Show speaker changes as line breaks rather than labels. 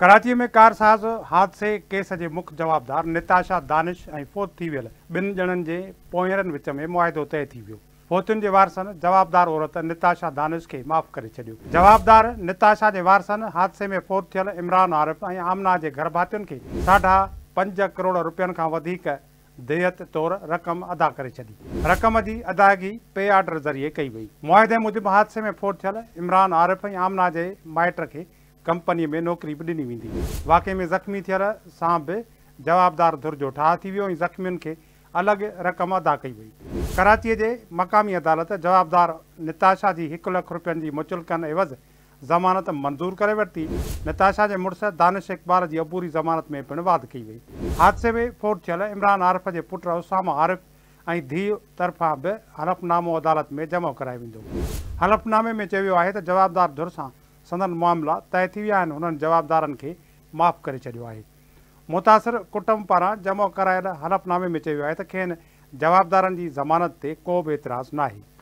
कराची में कार साज हादसे केस के मुख्य जवाबदार निताशा दानिश ऐं फोत थी वेल बिन ॼणनि जे पोयरनि विच में मुआदो तय थी वियो फोतियुनि जे वारसन जवाबदार औरत निताशा दानिश के माफ करे छॾियो जवाबदार निताशा जे वारसन हादसे में फोत थियल इमरान आरिफ़ ऐं आमना जे गरभातियुनि के साढा पंज करोड़ रुपयन का वधीक देयत तौर रक़म अदा करे छॾी रक़म जी अदायगी पे ऑर्डर ज़रिए कई वई मुआदे मुजिब हादसे में फोत थियल इमरान आरिफ़ ऐं आमना जे माइट के कंपनीअ में नौकिरी बि ॾिनी वेंदी वाके में ज़ख़्मी थियल सां बि जवाबदार धुर् जो ठाह थी वियो ऐं ज़ख़्मियुनि खे अलॻि रक़म अदा कई वई कराचीअ जे मक़ामी अदालत जवाबदार निताशा जी हिकु लख रुपियनि जी मुचुलकन एवज़ ज़मानत मंज़ूरु करे वरिती निताशा जे मुड़ुस दानिश इकबाल जी अबूरी ज़मानत में पिणु वात कई वई हादसे में फोट थियल इमरान आरिफ़ जे पुटु उसाम आरिफ़ ऐं धीउ तर्फ़ां बि हलफ़नामो अदालत में जमा करायो वेंदो हलफनामे में चयो आहे त जवाबदार धुर सां संदन मामला तय थी विया आहिनि हुननि जवाबदारनि खे माफ़ु करे छॾियो आहे मुतासिरु कुटुंब पारां जमा करायल हलफ़नामे में चयो वियो आहे त खेनि जवाबदारनि जी ज़मानत ते को बि ऐतिराज़ु न